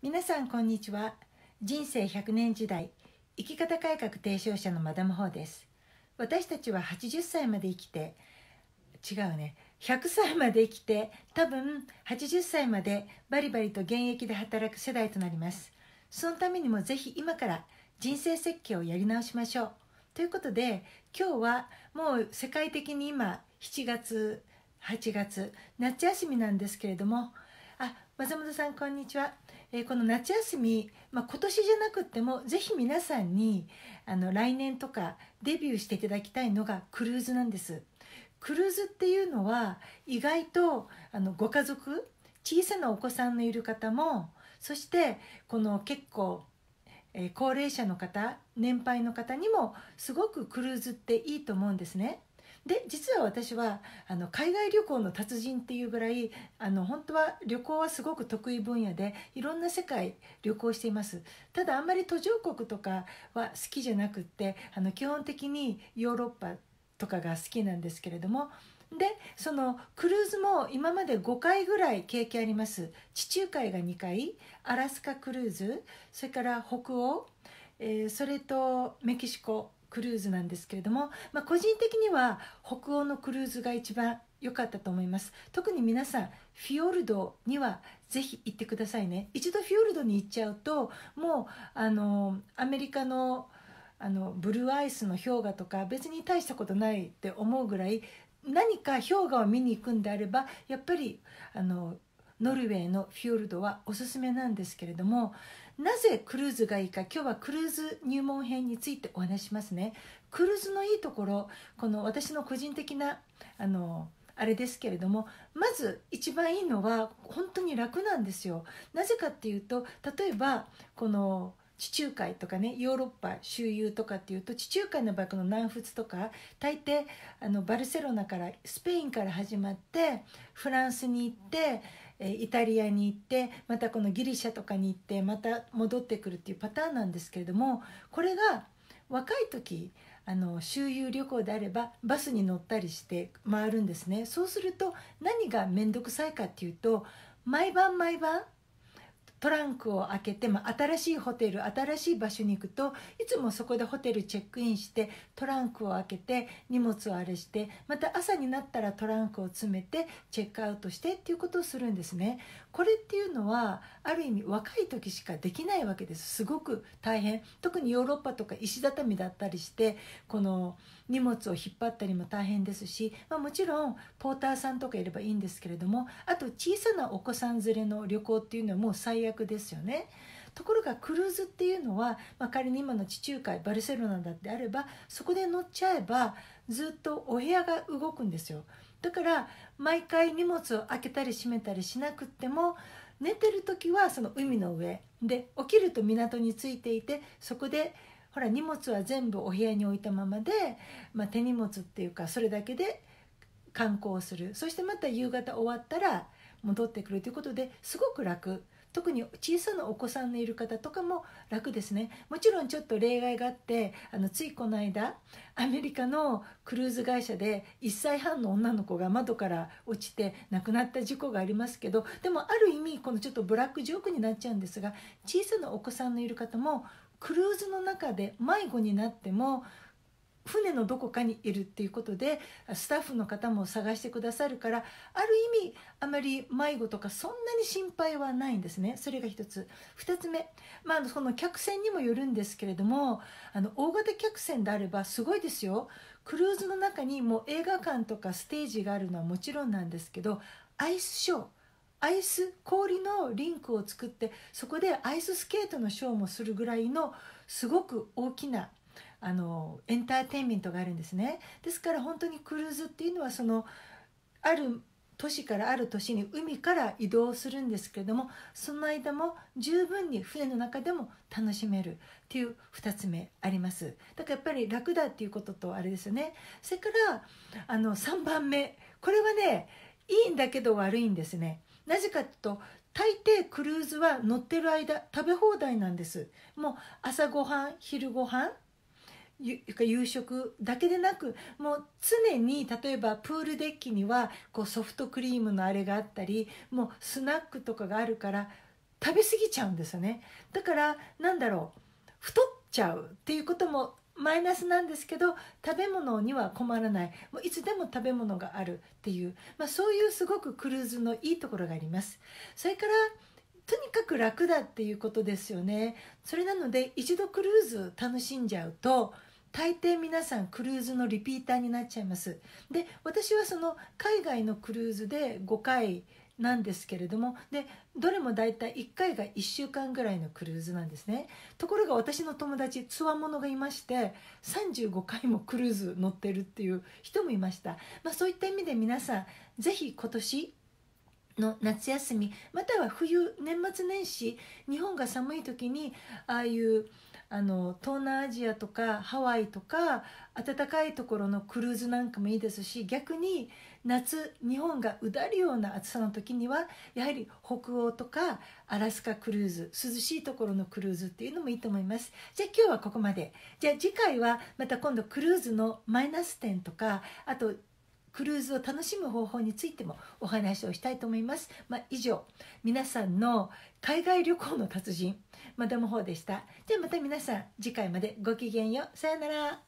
皆さんこんにちは人生100年時代生き方改革提唱者のマダム・ホーです私たちは80歳まで生きて違うね100歳まで生きて多分80歳までバリバリと現役で働く世代となりますそのためにもぜひ今から人生設計をやり直しましょうということで今日はもう世界的に今7月8月夏休みなんですけれどもあ松本さんこんにちはえこの夏休み、まあ、今年じゃなくってもぜひ皆さんにあの来年とかデビューしていただきたいのがクルーズなんですクルーズっていうのは意外とあのご家族小さなお子さんのいる方もそしてこの結構、え高齢者の方年配の方にもすごくクルーズっていいと思うんですね。で実は私はあの海外旅行の達人っていうぐらいあの本当は旅行はすごく得意分野でいろんな世界旅行していますただあんまり途上国とかは好きじゃなくってあの基本的にヨーロッパとかが好きなんですけれどもでそのクルーズも今まで5回ぐらい経験あります地中海が2回アラスカクルーズそれから北欧、えー、それとメキシコクルーズなんですけれども、まあ、個人的には北欧のクルーズが一番良かったと思います特に皆さんフィヨルドにはぜひ行ってくださいね一度フィヨルドに行っちゃうともうあのアメリカのあのブルーアイスの氷河とか別に大したことないって思うぐらい何か氷河を見に行くんであればやっぱりあのノルウェーのフィヨルドはおすすめなんですけれどもなぜクルーズがいいか今日はクルーズ入門編についてお話しますねクルーズのいいところこの私の個人的なあのあれですけれどもまず一番いいのは本当に楽なんですよなぜかっていうと例えばこの地中海とかねヨーロッパ周遊とかっていうと地中海の場合この南仏とか大抵あのバルセロナからスペインから始まってフランスに行ってイタリアに行ってまたこのギリシャとかに行ってまた戻ってくるっていうパターンなんですけれどもこれが若い時あの周遊旅行であればバスに乗ったりして回るんですねそうすると何が面倒くさいかっていうと毎晩毎晩トランクを開けて、まあ、新しいホテル新しい場所に行くといつもそこでホテルチェックインしてトランクを開けて荷物をあれしてまた朝になったらトランクを詰めてチェックアウトしてっていうことをするんですね。これっていうのはある意味若い時しかできないわけですすごく大変特にヨーロッパとか石畳だったりしてこの荷物を引っ張ったりも大変ですし、まあ、もちろんポーターさんとかいればいいんですけれどもあと小さなお子さん連れの旅行っていうのはもう最悪役ですよね。ところがクルーズっていうのは、まあ、仮に今の地中海バルセロナだってあればそこで乗っちゃえばずっとお部屋が動くんですよだから毎回荷物を開けたり閉めたりしなくっても寝てる時はその海の上で起きると港に着いていてそこでほら荷物は全部お部屋に置いたままで、まあ、手荷物っていうかそれだけで観光するそしてまた夕方終わったら戻ってくるということですごく楽。特に小さなお子さんのいる方とかも楽ですねもちろんちょっと例外があってあのついこの間アメリカのクルーズ会社で1歳半の女の子が窓から落ちて亡くなった事故がありますけどでもある意味このちょっとブラックジョークになっちゃうんですが小さなお子さんのいる方もクルーズの中で迷子になっても船のどこかにいるっていうことでスタッフの方も探してくださるからある意味あまり迷子とかそんなに心配はないんですねそれが1つ2つ目、まあ、その客船にもよるんですけれどもあの大型客船であればすごいですよクルーズの中にもう映画館とかステージがあるのはもちろんなんですけどアイスショーアイス氷のリンクを作ってそこでアイススケートのショーもするぐらいのすごく大きなあのエンターテインメントがあるんですねですから本当にクルーズっていうのはそのある都市からある都市に海から移動するんですけれどもその間も十分に船の中でも楽しめるっていう2つ目ありますだからやっぱり楽だっていうこととあれですよねそれからあの3番目これはねいいんだけど悪いんですねなぜかと大抵クルーズは乗ってる間食べ放題なんですもう朝ごはん昼ごはん夕食だけでなくもう常に例えばプールデッキにはこうソフトクリームのあれがあったりもうスナックとかがあるから食べ過ぎちゃうんですよねだからなんだろう太っちゃうっていうこともマイナスなんですけど食べ物には困らないもういつでも食べ物があるっていう、まあ、そういうすごくクルーズのいいところがあります。それからとにかく楽だっていうことですよねそれなので一度クルーズ楽しんじゃうと大抵皆さんクルーズのリピーターになっちゃいますで私はその海外のクルーズで5回なんですけれどもでどれも大体1回が1週間ぐらいのクルーズなんですねところが私の友達つわものがいまして35回もクルーズ乗ってるっていう人もいました、まあ、そういった意味で皆さん是非今年の夏休みまたは冬年末年始日本が寒い時にああいうあの東南アジアとかハワイとか暖かいところのクルーズなんかもいいですし逆に夏日本がうだるような暑さの時にはやはり北欧とかアラスカクルーズ涼しいところのクルーズっていうのもいいと思いますじゃあ今日はここまでじゃあ次回はまた今度クルーズのマイナス点とかあとクルーズを楽しむ方法についてもお話をしたいと思います。まあ、以上皆さんの海外旅行の達人マダム・ホーでした。ではまた皆さん次回までごきげんよう。さようなら。